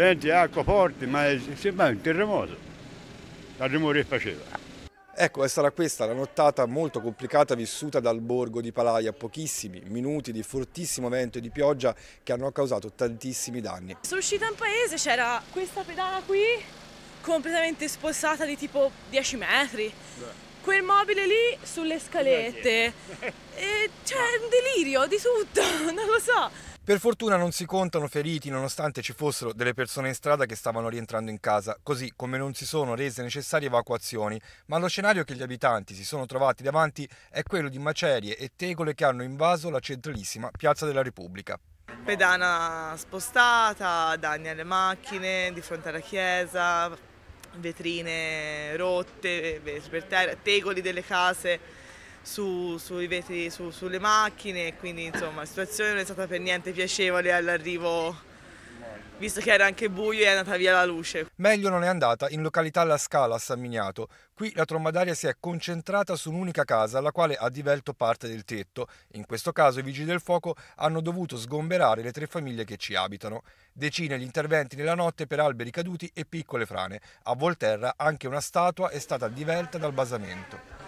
venti, acqua forte, ma sembrava un terremoto, la rumore faceva. Ecco, sarà questa la nottata molto complicata vissuta dal borgo di Palaia, pochissimi minuti di fortissimo vento e di pioggia che hanno causato tantissimi danni. Sono uscita in paese, c'era questa pedana qui, completamente spossata di tipo 10 metri. Beh. Quel mobile lì sulle scalette. C'è cioè, un delirio di tutto, non lo so. Per fortuna non si contano feriti nonostante ci fossero delle persone in strada che stavano rientrando in casa, così come non si sono rese necessarie evacuazioni, ma lo scenario che gli abitanti si sono trovati davanti è quello di macerie e tegole che hanno invaso la centralissima Piazza della Repubblica. Pedana spostata, danni alle macchine di fronte alla chiesa, vetrine rotte, eh, tegoli delle case su, sui vetri, su, sulle macchine, quindi insomma la situazione non è stata per niente piacevole all'arrivo visto che era anche buio e è andata via la luce. Meglio non è andata in località La Scala a San Miniato. Qui la tromba d'aria si è concentrata su un'unica casa alla quale ha divelto parte del tetto. In questo caso i vigili del fuoco hanno dovuto sgomberare le tre famiglie che ci abitano. Decine gli interventi nella notte per alberi caduti e piccole frane. A Volterra anche una statua è stata divelta dal basamento.